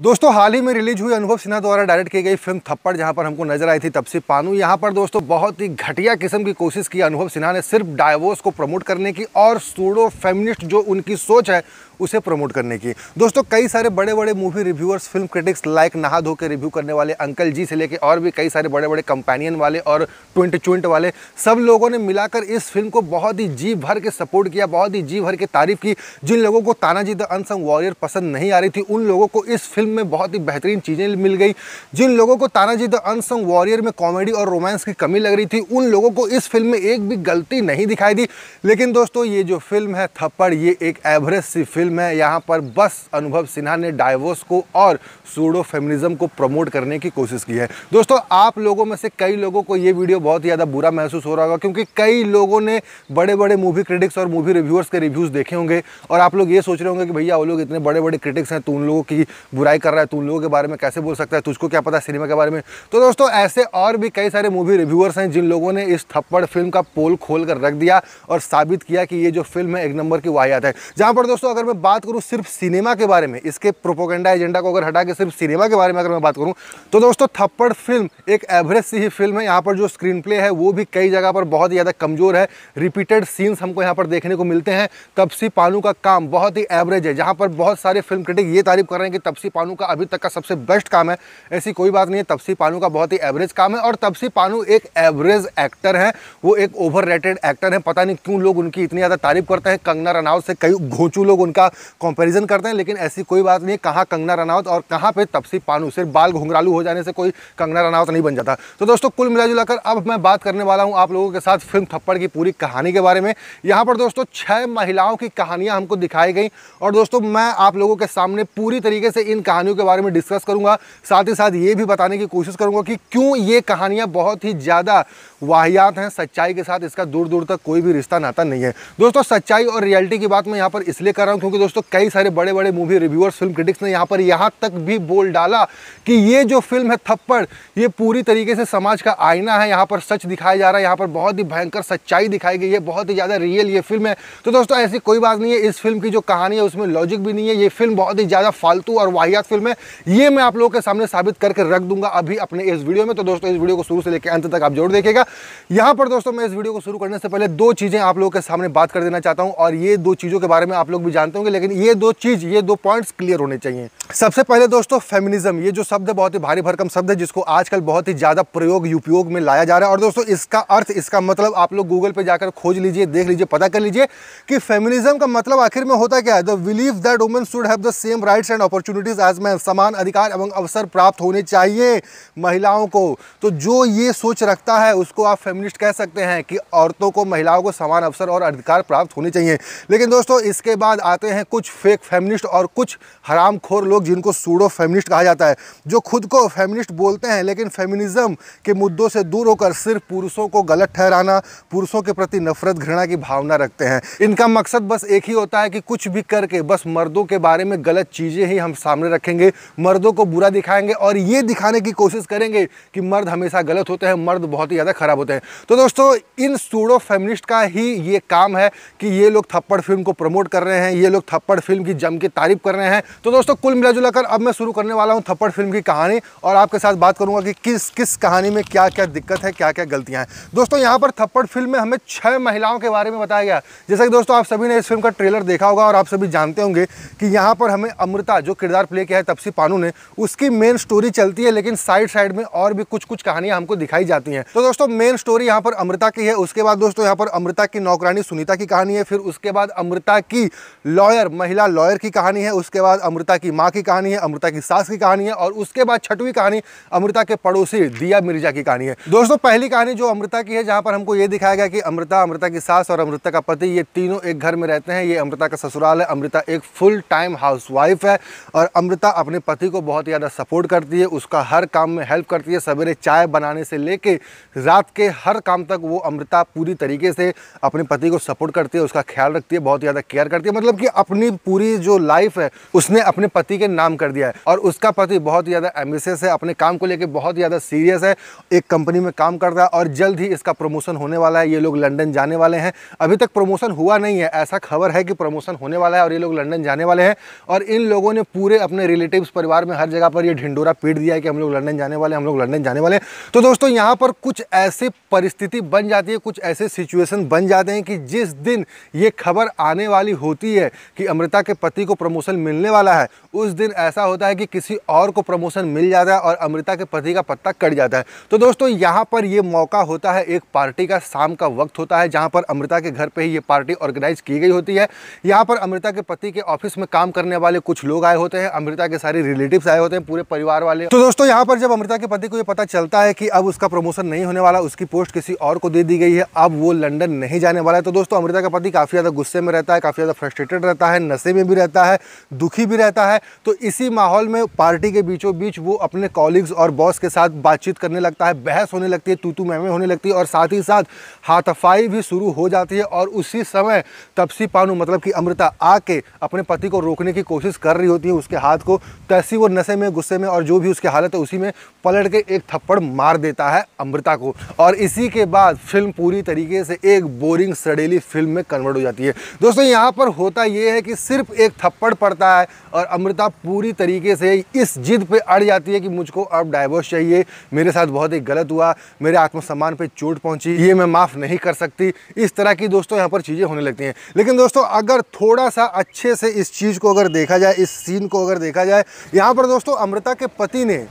दोस्तों हाल ही में रिलीज हुई अनुभव सिन्हा द्वारा डायरेक्ट की गई फिल्म थप्पड़ जहां पर हमको नजर आई थी तपसी पानू यहां पर दोस्तों बहुत ही घटिया किस्म की कोशिश की अनुभव सिन्हा ने सिर्फ डायवोर्स को प्रमोट करने की और सूडो फेमिनिस्ट जो उनकी सोच है उसे प्रमोट करने की दोस्तों कई सारे बड़े बड़े movie reviewers film critics like नहा धो के रिव्यू करने वाले अंकल जी से लेके और भी कई सारे बड़े बड़े कंपेनियन वाले और ट्विंट ट्विंट वाले सब लोगों ने मिलाकर इस फिल्म को बहुत ही जी भर के सपोर्ट किया बहुत ही जी भर के तारीफ की जिन लोगों को तानाजी द अनसंग वॉरियर पसंद नहीं आ रही थी उन लोगों को इस फिल्म में बहुत ही बेहतरीन चीज़ें मिल गई जिन लोगों को तानाजी द अनसंग वॉरियर में कॉमेडी और रोमांस की कमी लग रही थी उन लोगों को इस फिल्म में एक भी गलती नहीं दिखाई दी लेकिन दोस्तों ये जो फिल्म है थप्पड़ ये एक एवरेज सी फिल्म फिल्म है यहाँ पर बस अनुभव सिन्हा ने डाइवोर्स को और सूडो फेमिनिज्म को प्रमोट करने की कोशिश की है दोस्तों आप लोगों में से कई लोगों को ये वीडियो बहुत ही ज़्यादा बुरा महसूस हो रहा होगा क्योंकि कई लोगों ने बड़े बड़े मूवी क्रिटिक्स और मूवी रिव्यूअर्स के रिव्यूज़ देखे होंगे और आप लोग ये सोच रहे होंगे कि भैया वो लोग इतने बड़े बड़े क्रिटिक्स हैं तो उन लोगों की बुराई कर रहा है तो उन लोगों के बारे में कैसे बोल सकता है तुझको क्या पता सिनेमा के बारे में तो दोस्तों ऐसे और भी कई सारे मूवी रिव्यूअर्स हैं जिन लोगों ने इस थप्पड़ फिल्म का पोल खोल कर रख दिया और साबित किया कि ये जो फिल्म है एक नंबर की वाहियात है जहाँ पर दोस्तों अगर मैं बात करूँ सिर्फ सिनेमा के बारे में इसके प्रोपोगेंडा एजेंडा को अगर हटा के सिर्फ सिनेमा के बारे में अगर मैं बात करूँ तो दोस्तों थप्पड़ फिल्म एक एवरेज सी ही फिल्म है यहाँ पर जो स्क्रीन प्ले है वो भी कई जगह पर बहुत ही ज़्यादा कमज़ोर है रिपीटेड सीन्स हमको यहाँ पर देखने को मिलते हैं तपसी पानू का काम बहुत ही एवरेज है जहाँ पर बहुत सारे फिल्म क्रिटिक ये तारीफ कर रहे हैं कि तपसी पानू का अभी तक का सबसे बेस्ट काम है ऐसी कोई बात नहीं है तपसी पानू का बहुत ही एवरेज काम है और तपसी पानू एक एवरेज एक्टर है वो एक ओवर एक्टर है पता नहीं क्यों लोग उनकी इतनी ज़्यादा तारीफ करते हैं कंगना रनाव से कई घोचू लोग उनका थोड़ा कंपैरिजन करते हैं लेकिन ऐसी कोई बात नहीं कहाँ कंगना रनावत और कहाँ पे तपसी पानू सिर्फ बाल घुंघरालू हो जाने से कोई कंगना रनावत नहीं बन जाता तो दोस्तों कुल मिला जुलाकर अब मैं बात करने वाला हूँ आप लोगों के साथ फिल्म थप्पड़ की पूरी कहानी के बारे में यहाँ पर दोस्तों छः महिलाओं की कहानियाँ हमको दिखाई गई और दोस्तों मैं आप लोगों के सामने पूरी तरीके से इन कहानियों के बारे में डिस्कस करूँगा साथ ही साथ ये भी बताने की कोशिश करूँगा कि क्यों ये कहानियाँ बहुत ही ज़्यादा वाहियात हैं सच्चाई के साथ इसका दूर दूर तक कोई भी रिश्ता नाता नहीं है दोस्तों सच्चाई और रियलिटी की बात मैं यहाँ पर इसलिए कर रहा हूँ क्योंकि क्योंकि दोस्तों कई सारे बड़े बड़े मूवी रिव्यूअर्स फिल्म क्रिटिक्स ने यहाँ पर यहाँ तक भी बोल डाला कि ये जो फिल्म है थप्पड़ ये पूरी तरीके से समाज का आईना है यहाँ पर सच दिखाया जा रहा है यहाँ पर बहुत ही भयंकर सच्चाई दिखाई गई है बहुत ही ज़्यादा रियल ये फिल्म है तो दोस्तों ऐसी कोई बात नहीं है इस फिल्म की जो कहानी है उसमें लॉजिक भी नहीं है ये फिल्म बहुत ही ज़्यादा फालतू और वाहियात फिल्म है ये मैं आप लोगों के सामने साबित करके रख दूंगा अभी अपने इस वीडियो में तो दोस्तों इस वीडियो को शुरू से लेकर अंत तक आप जरूर देखेगा यहाँ पर दोस्तों मैं इस वीडियो को शुरू करने से पहले दो चीज़ें आप लोगों के सामने बात कर देना चाहता हूँ और ये दो चीज़ों के बारे में आप लोग भी जानते होंगे लेकिन ये दो चीज़ ये दो पॉइंट्स क्लियर होने चाहिए सबसे पहले दोस्तों फेमिनिज्म ये जो शब्द बहुत ही भारी भरकम शब्द है जिसको आजकल बहुत ही ज़्यादा प्रयोग उपयोग में लाया जा रहा है और दोस्तों इसका अर्थ इसका मतलब आप लोग गूगल पर जाकर खोज लीजिए देख लीजिए पता कर लीजिए कि फेमिनिज्म का मतलब आखिर में होता क्या है the believe that women should have the same rights and opportunities as man समान अधिकार एवं अवसर प्राप्त होने चाहिए महिलाओं को तो जो ये सोच रखता है उसको आप फेमिनिस्ट कह सकते हैं कि औरतों को महिलाओं को समान अवसर और अधिकार प्राप्त होने चाहिए लेकिन दोस्तों इसके बाद आते होते हैं कुछ फेक फेमिनिस्ट और कुछ हरामखोर लोग जिनको सूडो फेमिनिस्ट कहा जाता है जो खुद को फेमिनिस्ट बोलते हैं लेकिन फेमिनिज्म के मुद्दों से दूर होकर सिर्फ पुरुषों को गलत ठहराना पुरुषों के प्रति नफरत घृणा की भावना रखते हैं इनका मकसद बस एक ही होता है कि कुछ भी करके बस मर्दों के बारे में गलत चीज़ें ही हम सामने रखेंगे मर्दों को बुरा दिखाएंगे और ये दिखाने की कोशिश करेंगे कि मर्द हमेशा गलत होते हैं मर्द बहुत ही ज़्यादा ख़राब होते हैं तो दोस्तों इन सूडो फेमिनिस्ट का ही ये काम है कि ये लोग थप्पड़ फिल्म को प्रमोट कर रहे हैं ये लोग लोग थप्पड़ फिल्म की जम की तारीफ कर रहे हैं तो दोस्तों कुल मिला जुला कर अब मैं शुरू करने वाला हूँ थप्पड़ फिल्म की कहानी और आपके साथ बात करूँगा कि किस किस कहानी में क्या क्या दिक्कत है क्या क्या गलतियाँ हैं दोस्तों यहाँ पर थप्पड़ फिल्म में हमें छः महिलाओं के बारे में बताया गया जैसा कि दोस्तों आप सभी ने इस फिल्म का ट्रेलर देखा होगा और आप सभी जानते होंगे कि यहाँ पर हमें अमृता जो किरदार प्ले किया है तपसी पानू ने उसकी मेन स्टोरी चलती है लेकिन साइड साइड में और भी कुछ कुछ कहानियाँ हमको दिखाई जाती हैं तो दोस्तों मेन स्टोरी यहाँ पर अमृता की है उसके बाद दोस्तों यहाँ पर अमृता की नौकरानी सुनीता की कहानी है फिर उसके बाद अमृता की लॉ लॉयर महिला लॉयर की कहानी है उसके बाद अमृता की माँ की कहानी है अमृता की सास की कहानी है और उसके बाद छठवीं कहानी अमृता के पड़ोसी दिया मिर्जा की कहानी है दोस्तों पहली कहानी जो अमृता की है जहाँ पर हमको ये दिखाया गया कि अमृता अमृता की सास और अमृता का पति ये तीनों एक घर में रहते हैं ये अमृता का ससुराल है अमृता एक फुल टाइम हाउस है और अमृता अपने पति को बहुत ज़्यादा सपोर्ट करती है उसका हर काम में हेल्प करती है सवेरे चाय बनाने से लेके रात के हर काम तक वो अमृता पूरी तरीके से अपने पति को सपोर्ट करती है उसका ख्याल रखती है बहुत ज़्यादा केयर करती है मतलब कि अपनी पूरी जो लाइफ है उसने अपने पति के नाम कर दिया है और उसका पति बहुत ही ज़्यादा एम्बिशियस है अपने काम को लेकर बहुत ही ज़्यादा सीरियस है एक कंपनी में काम करता है और जल्द ही इसका प्रमोशन होने वाला है ये लोग लंदन जाने वाले हैं अभी तक प्रमोशन हुआ नहीं है ऐसा खबर है कि प्रमोशन होने वाला है और ये लोग लंदन जाने वाले हैं और इन लोगों ने पूरे अपने रिलेटिव परिवार में हर जगह पर यह ढिंडोरा पीट दिया है कि हम लोग लंडन जाने वाले हम लोग लंडन जाने वाले हैं तो दोस्तों यहाँ पर कुछ ऐसी परिस्थिति बन जाती है कुछ ऐसे सिचुएशन बन जाते हैं कि जिस दिन ये खबर आने वाली होती है कि अमृता के पति को प्रमोशन मिलने वाला है उस दिन ऐसा होता है कि किसी और को प्रमोशन मिल जाता है और अमृता के पति का पत्ता कट जाता है तो दोस्तों यहाँ पर ये मौका होता है एक पार्टी का शाम का वक्त होता है जहाँ पर अमृता के घर पर ही ये पार्टी ऑर्गेनाइज की गई होती है यहाँ पर अमृता के पति के ऑफिस में काम करने वाले कुछ लोग आए होते हैं अमृता के सारे रिलेटिव आए होते हैं पूरे परिवार वाले तो दोस्तों यहाँ पर जब अमृता के पति को ये पता चलता है कि अब उसका प्रमोशन नहीं होने वाला उसकी पोस्ट किसी और को दे दी गई है अब वो लंदन नहीं जाने वाला है तो दोस्तों अमृता का पति काफ़ी ज़्यादा गुस्से में रहता है काफ़ी ज़्यादा फ्रस्ट्रेटेड रहता है रहता है नशे में भी रहता है दुखी भी रहता है तो इसी माहौल में पार्टी के बीचों बीच वो अपने कॉलिग्स और बॉस के साथ बातचीत करने लगता है बहस होने लगती है तू तू मैमे होने लगती है और साथ ही साथ हाथफाई भी शुरू हो जाती है और उसी समय तपसी पानू मतलब कि अमृता आके अपने पति को रोकने की कोशिश कर रही होती है उसके हाथ को तैसी वो नशे में गुस्से में और जो भी उसकी हालत है उसी में पलट के एक थप्पड़ मार देता है अमृता को और इसी के बाद फिल्म पूरी तरीके से एक बोरिंग सड़ेली फिल्म में कन्वर्ट हो जाती है दोस्तों यहाँ पर होता ये ये है कि सिर्फ एक थप्पड़ पड़ता है और अमृता पूरी तरीके से इस जिद पे अड़ जाती है कि मुझको अब डाइवोर्स चाहिए मेरे साथ बहुत ही गलत हुआ मेरे आत्मसम्मान पे चोट पहुंची ये मैं माफ़ नहीं कर सकती इस तरह की दोस्तों यहाँ पर चीज़ें होने लगती हैं लेकिन दोस्तों अगर थोड़ा सा अच्छे से इस चीज़ को अगर देखा जाए इस सीन को अगर देखा जाए यहाँ पर दोस्तों अमृता के पति ने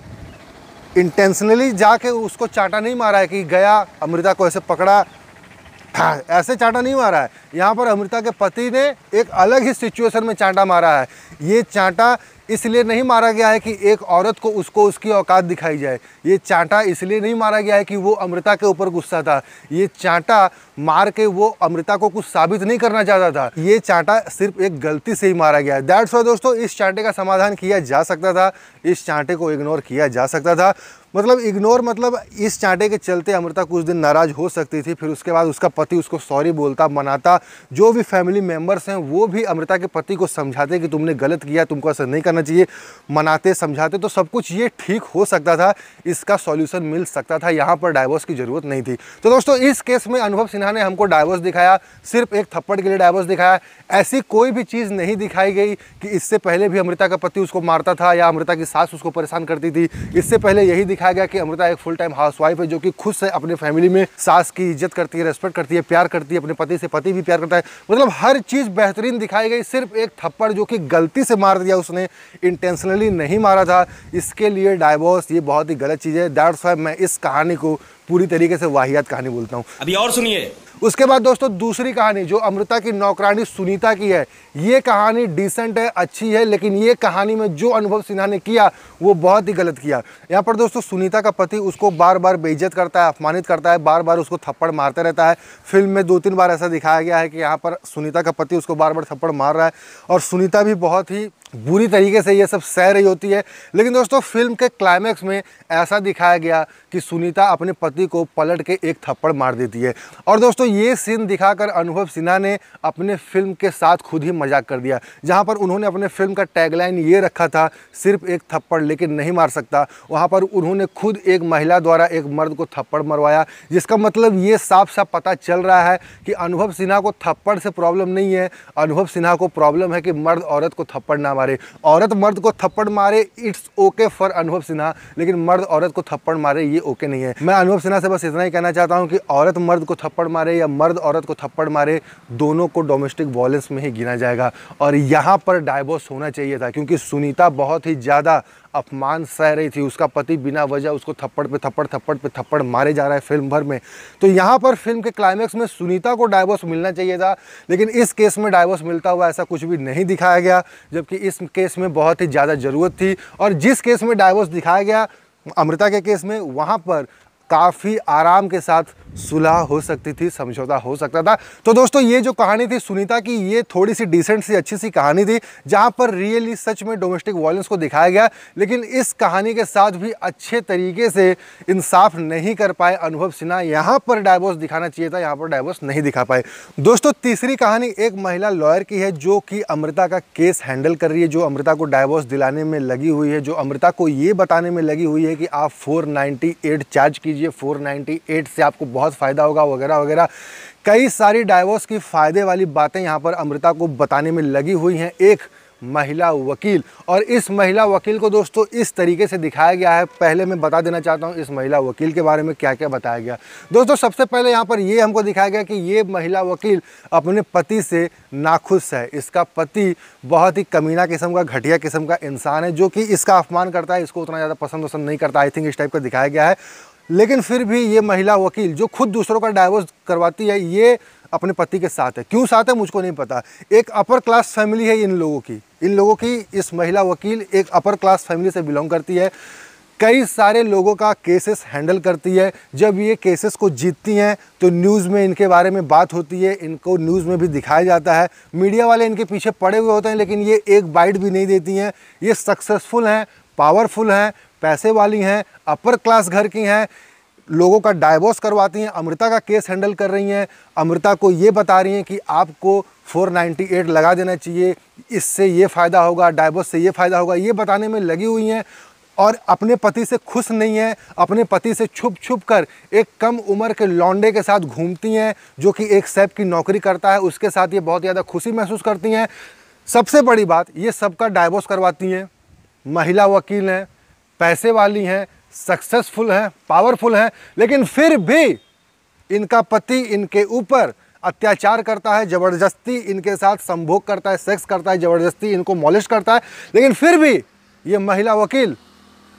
इंटेंशनली जाके उसको चाटा नहीं मारा है कि गया अमृता को ऐसे पकड़ा हाँ ऐसे चांटा नहीं मारा है यहाँ पर अमृता के पति ने एक अलग ही सिचुएशन में चांटा मारा है ये चांटा इसलिए नहीं मारा गया है कि एक औरत को उसको उसकी औकात दिखाई जाए ये चांटा इसलिए नहीं मारा गया है कि वो अमृता के ऊपर गुस्सा था ये चांटा मार के वो अमृता को कुछ साबित नहीं करना चाहता था ये चांटा सिर्फ एक गलती से ही मारा गया है दैट्स वाई दोस्तों इस चांटे का समाधान किया जा सकता था इस चांटे को इग्नोर किया जा सकता था मतलब इग्नोर मतलब इस चांटे के चलते अमृता कुछ दिन नाराज़ हो सकती थी फिर उसके बाद उसका पति उसको सॉरी बोलता मनाता जो भी फैमिली मेम्बर्स हैं वो भी अमृता के पति को समझाते कि तुमने गलत किया तुमको ऐसा नहीं करना जाना चाहिए मनाते समझाते तो सब कुछ ये ठीक हो सकता था इसका सॉल्यूशन मिल सकता था यहाँ पर डाइवोर्स की ज़रूरत नहीं थी तो दोस्तों इस केस में अनुभव सिन्हा ने हमको डाइवोर्स दिखाया सिर्फ एक थप्पड़ के लिए डाइवोर्स दिखाया ऐसी कोई भी चीज़ नहीं दिखाई गई कि इससे पहले भी अमृता का पति उसको मारता था या अमृता की सास उसको परेशान करती थी इससे पहले यही दिखाया गया कि अमृता एक फुल टाइम हाउस है जो कि खुद से अपने फैमिली में सास की इज्जत करती है रेस्पेक्ट करती है प्यार करती है अपने पति से पति भी प्यार करता है मतलब हर चीज़ बेहतरीन दिखाई गई सिर्फ एक थप्पड़ जो कि गलती से मार दिया उसने इंटेंशनली नहीं मारा था इसके लिए डाइवोर्स ये बहुत ही गलत चीज़ है दैट्स वाई मैं इस कहानी को पूरी तरीके से वाहियात कहानी बोलता हूँ अभी और सुनिए उसके बाद दोस्तों दूसरी कहानी जो अमृता की नौकरानी सुनीता की है ये कहानी डिसेंट है अच्छी है लेकिन ये कहानी में जो अनुभव सिन्हा ने किया वो बहुत ही गलत किया यहाँ पर दोस्तों सुनीता का पति उसको बार बार बेइज्जत करता है अपमानित करता है बार बार उसको थप्पड़ मारता रहता है फिल्म में दो तीन बार ऐसा दिखाया गया है कि यहाँ पर सुनीता का पति उसको बार बार थप्पड़ मार रहा है और सुनीता भी बहुत ही बुरी तरीके से ये सब सह रही होती है लेकिन दोस्तों फिल्म के क्लाइमैक्स में ऐसा दिखाया गया कि सुनीता अपने पति को पलट के एक थप्पड़ मार देती है और दोस्तों ये सीन दिखाकर अनुभव सिन्हा ने अपने फिल्म के साथ खुद ही मजाक कर दिया जहाँ पर उन्होंने अपने फिल्म का टैगलाइन ये रखा था सिर्फ एक थप्पड़ लेकिन नहीं मार सकता वहाँ पर उन्होंने खुद एक महिला द्वारा एक मर्द को थप्पड़ मरवाया जिसका मतलब ये साफ साफ पता चल रहा है कि अनुभव सिन्हा को थप्पड़ से प्रॉब्लम नहीं है अनुभव सिन्हा को प्रॉब्लम है कि मर्द औरत को थप्पड़ ना मारे औरत मर्द को थप्पड़ मारे इट्स ओके फॉर अनुभव सिन्हा लेकिन मर्द औरत को थप्पड़ मारे ये ओके नहीं है मैं अनुभव सिन्हा से बस इतना ही कहना चाहता हूँ कि औरत मर्द को थप्पड़ मारे या मर्द औरत को थप्पड़ मारे दोनों को डोमेस्टिक वॉयलेंस में ही गिना जाएगा और यहाँ पर डायवोर्स होना चाहिए था क्योंकि सुनीता बहुत ही ज़्यादा अपमान सह रही थी उसका पति बिना वजह उसको थप्पड़ पे थप्पड़ थप्पड़ पे थप्पड़ मारे जा रहा है फिल्म भर में तो यहाँ पर फिल्म के क्लाइमैक्स में सुनीता को डायवोर्स मिलना चाहिए था लेकिन इस केस में डाइवोर्स मिलता हुआ ऐसा कुछ भी नहीं दिखाया गया जबकि इस केस में बहुत ही ज़्यादा ज़रूरत थी और जिस केस में डाइवोर्स दिखाया गया अमृता के केस में वहाँ पर काफ़ी आराम के साथ सुलह हो सकती थी समझौता हो सकता था तो दोस्तों ये जो कहानी थी सुनीता की ये थोड़ी सी डिसेंट सी अच्छी सी कहानी थी जहाँ पर रियली सच में डोमेस्टिक वायलेंस को दिखाया गया लेकिन इस कहानी के साथ भी अच्छे तरीके से इंसाफ नहीं कर पाए अनुभव सिन्हा यहाँ पर डायवोर्स दिखाना चाहिए था यहाँ पर डायवोर्स नहीं दिखा पाए दोस्तों तीसरी कहानी एक महिला लॉयर की है जो कि अमृता का केस हैंडल कर रही है जो अमृता को डायवोर्स दिलाने में लगी हुई है जो अमृता को ये बताने में लगी हुई है कि आप फोर चार्ज कीजिए लीजिए 498 से आपको बहुत फ़ायदा होगा वगैरह वगैरह कई सारी डाइवोर्स की फ़ायदे वाली बातें यहाँ पर अमृता को बताने में लगी हुई हैं एक महिला वकील और इस महिला वकील को दोस्तों इस तरीके से दिखाया गया है पहले मैं बता देना चाहता हूं इस महिला वकील के बारे में क्या क्या बताया गया दोस्तों सबसे पहले यहां पर ये हमको दिखाया गया कि ये महिला वकील अपने पति से नाखुश है इसका पति बहुत ही कमीना किस्म का घटिया किस्म का इंसान है जो कि इसका अपमान करता है इसको उतना ज़्यादा पसंद वसंद नहीं करता आई थिंक इस टाइप का दिखाया गया है लेकिन फिर भी ये महिला वकील जो खुद दूसरों का डाइवोर्स करवाती है ये अपने पति के साथ है क्यों साथ है मुझको नहीं पता एक अपर क्लास फैमिली है इन लोगों की इन लोगों की इस महिला वकील एक अपर क्लास फैमिली से बिलोंग करती है कई सारे लोगों का केसेस हैंडल करती है जब ये केसेस को जीतती हैं तो न्यूज़ में इनके बारे में बात होती है इनको न्यूज़ में भी दिखाया जाता है मीडिया वाले इनके पीछे पड़े हुए होते हैं लेकिन ये एक बाइट भी नहीं देती हैं ये सक्सेसफुल हैं पावरफुल हैं पैसे वाली हैं अपर क्लास घर की हैं लोगों का डायवोर्स करवाती हैं अमृता का केस हैंडल कर रही हैं अमृता को ये बता रही हैं कि आपको 498 लगा देना चाहिए इससे ये फ़ायदा होगा डायवोर्स से ये फ़ायदा होगा ये बताने में लगी हुई हैं और अपने पति से खुश नहीं है अपने पति से छुप छुप कर एक कम उम्र के लौंडे के साथ घूमती हैं जो कि एक सेब की नौकरी करता है उसके साथ ये बहुत ज़्यादा खुशी महसूस करती हैं सबसे बड़ी बात ये सबका डायवोर्स करवाती हैं महिला वकील हैं पैसे वाली हैं सक्सेसफुल हैं पावरफुल हैं लेकिन फिर भी इनका पति इनके ऊपर अत्याचार करता है ज़बरदस्ती इनके साथ संभोग करता है सेक्स करता है ज़बरदस्ती इनको मॉलिश करता है लेकिन फिर भी ये महिला वकील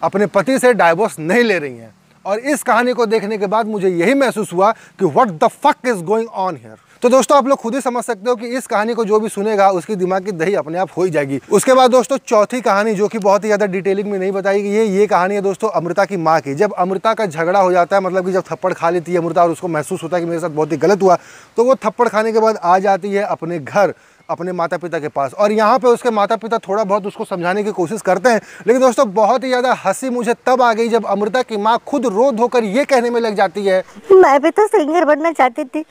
अपने पति से डाइवोर्स नहीं ले रही हैं और इस कहानी को देखने के बाद मुझे यही महसूस हुआ कि what the fuck is going on here तो दोस्तों आप लोग खुद ही समझ सकते हो कि इस कहानी को जो भी सुनेगा उसकी दिमाग की दही अपने आप हो ही जाएगी उसके बाद दोस्तों चौथी कहानी जो कि बहुत ही ज़्यादा डिटेलिंग में नहीं बताई गई है ये कहानी है दोस्तों अमृता की माँ की जब अमृता का झगड़ा हो जाता है मतलब कि जब थप्पड़ खा लेती है अमृता और उसको महसूस होता है कि मेरे साथ बहुत ही गलत हुआ तो वो थप्पड़ खाने के बाद आ जाती है अपने घर अपने माता पिता के पास और यहाँ पे उसके माता पिता थोड़ा बहुत उसको समझाने की कोशिश करते हैं लेकिन दोस्तों बहुत ही ज़्यादा हंसी मुझे तब आ गई जब अमृता की माँ खुद रो धोकर ये कहने में लग जाती है मैं भी तो सिंगर बनना चाहती थी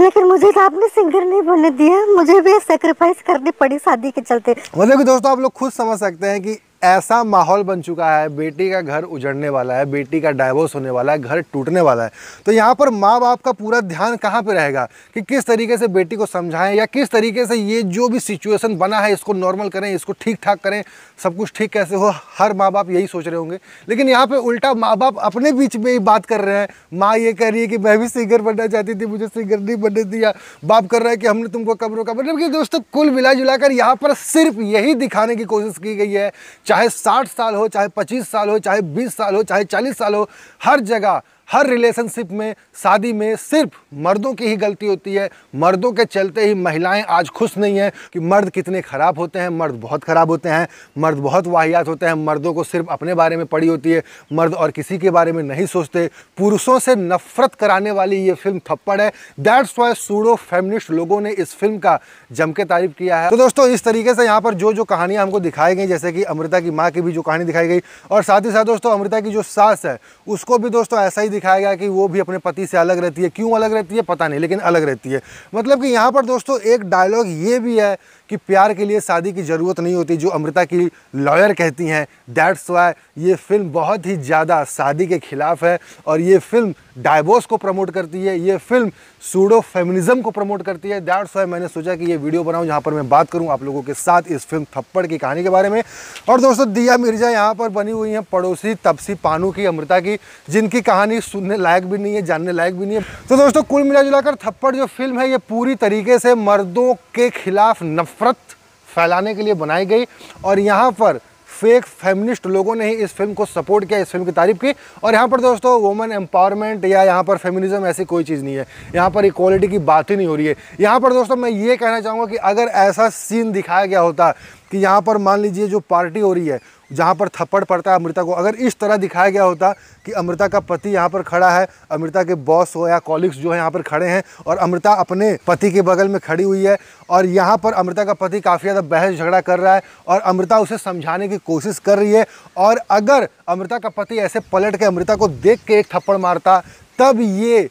लेकिन मुझे तो आपने सिंगर नहीं बनने दिया मुझे भी सेक्रीफाइस करनी पड़ी शादी के चलते मतलब दोस्तों आप लोग खुद समझ सकते हैं की ऐसा माहौल बन चुका है बेटी का घर उजड़ने वाला है बेटी का डाइवोर्स होने वाला है घर टूटने वाला है तो यहाँ पर माँ बाप का पूरा ध्यान कहाँ पे रहेगा कि किस तरीके से बेटी को समझाएं या किस तरीके से ये जो भी सिचुएशन बना है इसको नॉर्मल करें इसको ठीक ठाक करें सब कुछ ठीक कैसे हो हर माँ बाप यही सोच रहे होंगे लेकिन यहाँ पर उल्टा माँ बाप अपने बीच में ही बात कर रहे हैं माँ ये कह रही है कि मैं भी सिंगर बनना चाहती थी मुझे सिंगर नहीं बनने दिया बाप कर रहा है कि हमने तुमको कब रोका मतलब कि दोस्तों कुल मिला जुलाकर पर सिर्फ यही दिखाने की कोशिश की गई है चाहे साठ साल हो चाहे पच्चीस साल हो चाहे बीस साल हो चाहे चालीस साल हो हर जगह हर रिलेशनशिप में शादी में सिर्फ मर्दों की ही गलती होती है मर्दों के चलते ही महिलाएं आज खुश नहीं हैं कि मर्द कितने ख़राब होते हैं मर्द बहुत ख़राब होते हैं मर्द बहुत वाहियात होते हैं मर्दों को सिर्फ अपने बारे में पड़ी होती है मर्द और किसी के बारे में नहीं सोचते पुरुषों से नफरत कराने वाली ये फिल्म थप्पड़ है दैट्स वाई सूडो फेमिनिस्ट लोगों ने इस फिल्म का जम के तारीफ किया है तो दोस्तों इस तरीके से यहाँ पर जो जो कहानियाँ हमको दिखाई गई जैसे कि अमृता की माँ की भी जो कहानी दिखाई गई और साथ ही साथ दोस्तों अमृता की जो सास है उसको भी दोस्तों ऐसा ही दिखाया गया कि वो भी अपने पति से अलग रहती है क्यों अलग रहती है पता नहीं लेकिन अलग रहती है मतलब कि यहाँ पर दोस्तों एक डायलॉग ये भी है कि प्यार के लिए शादी की ज़रूरत नहीं होती जो अमृता की लॉयर कहती हैं दैट्स वाई ये फिल्म बहुत ही ज़्यादा शादी के खिलाफ है और ये फिल्म डाइवोर्स को प्रमोट करती है ये फिल्म सूडो फेमिनिज्म को प्रमोट करती है दैट्स वाई मैंने सोचा कि ये वीडियो बनाऊँ जहाँ पर मैं बात करूँ आप लोगों के साथ इस फिल्म थप्पड़ की कहानी के बारे में और दोस्तों दिया मिर्जा यहाँ पर बनी हुई हैं पड़ोसी तपसी पानू की अमृता की जिनकी कहानी सुनने लायक भी नहीं है जानने लायक भी नहीं है तो दोस्तों कुल मिला थप्पड़ जो फिल्म है ये पूरी तरीके से मर्दों के खिलाफ नफ नफ़रत फैलाने के लिए बनाई गई और यहाँ पर फेक फेमिनिस्ट लोगों ने ही इस फिल्म को सपोर्ट किया इस फिल्म की तारीफ की और यहाँ पर दोस्तों वुमेन एम्पावरमेंट या यहाँ पर फेमिनिज्म ऐसी कोई चीज़ नहीं है यहाँ पर इक्वालिटी की बात ही नहीं हो रही है यहाँ पर दोस्तों मैं ये कहना चाहूँगा कि अगर ऐसा सीन दिखाया गया होता कि यहाँ पर मान लीजिए जो पार्टी हो रही है जहाँ पर थप्पड़ पड़ता है अमृता को अगर इस तरह दिखाया गया होता कि अमृता का पति यहाँ पर खड़ा है अमृता के बॉस हो या कॉलिग्स जो है यहाँ पर खड़े हैं और अमृता अपने पति के बगल में खड़ी हुई है और यहाँ पर अमृता का पति काफ़ी ज़्यादा बहस झगड़ा कर रहा है और अमृता उसे समझाने की कोशिश कर रही है और अगर अमृता का पति ऐसे पलट के अमृता को देख के एक थप्पड़ मारता तब ये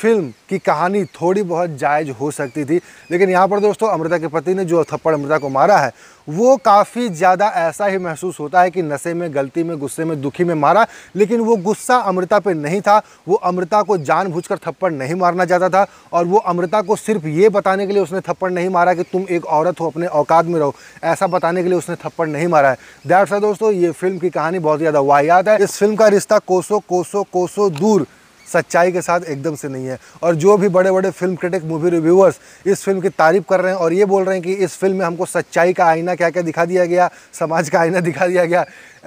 फिल्म की कहानी थोड़ी बहुत जायज हो सकती थी लेकिन यहाँ पर दोस्तों अमृता के पति ने जो थप्पड़ अमृता को मारा है वो काफ़ी ज़्यादा ऐसा ही महसूस होता है कि नशे में गलती में गुस्से में दुखी में मारा लेकिन वो गुस्सा अमृता पे नहीं था वो अमृता को जानबूझकर थप्पड़ नहीं मारना चाहता था और वो अमृता को सिर्फ ये बताने के लिए उसने थप्पड़ नहीं मारा कि तुम एक औरत हो अपने औकात में रहो ऐसा बताने के लिए उसने थप्पड़ नहीं मारा है दरअसल दोस्तों ये फिल्म की कहानी बहुत ज़्यादा वाहियात है इस फिल्म का रिश्ता कोसो कोसो कोसो दूर सच्चाई के साथ एकदम से नहीं है और जो भी बड़े बड़े फिल्म क्रिटिक मूवी रिव्यूअर्स इस फिल्म की तारीफ़ कर रहे हैं और ये बोल रहे हैं कि इस फिल्म में हमको सच्चाई का आईना क्या क्या दिखा दिया गया समाज का आईना दिखा दिया गया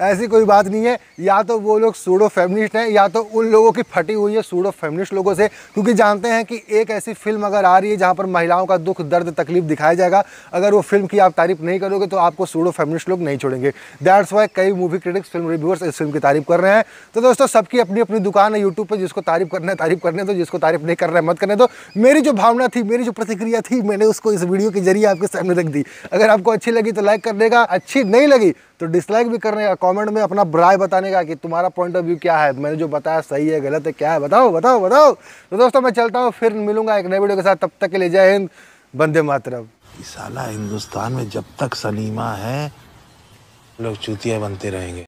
ऐसी कोई बात नहीं है या तो वो लोग सूडो फेमिनिस्ट हैं या तो उन लोगों की फटी हुई है सूडो फेमिनिस्ट लोगों से क्योंकि जानते हैं कि एक ऐसी फिल्म अगर आ रही है जहाँ पर महिलाओं का दुख दर्द तकलीफ दिखाया जाएगा अगर वो फिल्म की आप तारीफ नहीं करोगे तो आपको सूडो फेमिनिस्ट लोग नहीं छोड़ेंगे दैट्स वाई कई मूवी क्रिटिक्स फिल्म रिव्यूअर्स इस फिल्म की तारीफ कर रहे हैं तो दोस्तों सबकी अपनी अपनी दुकान है यूट्यूब पर जिसको तारीफ करना है तारीफ करने दो जिसको तारीफ नहीं करना है मत करने दो मेरी जो भावना थी मेरी जो प्रतिक्रिया थी मैंने उसको इस वीडियो के जरिए आपके सामने रख दी अगर आपको अच्छी लगी तो लाइक कर देगा अच्छी नहीं लगी तो डिसलाइक भी करने का कमेंट में अपना राय बताने का कि तुम्हारा पॉइंट ऑफ व्यू क्या है मैंने जो बताया सही है गलत है क्या है बताओ बताओ बताओ तो दोस्तों मैं चलता हूँ फिर मिलूंगा एक नए वीडियो के साथ तब तक के लिए जय हिंद बंदे मातरम हिंदुस्तान में जब तक सलीमा है लोग चूतिया बनते रहेंगे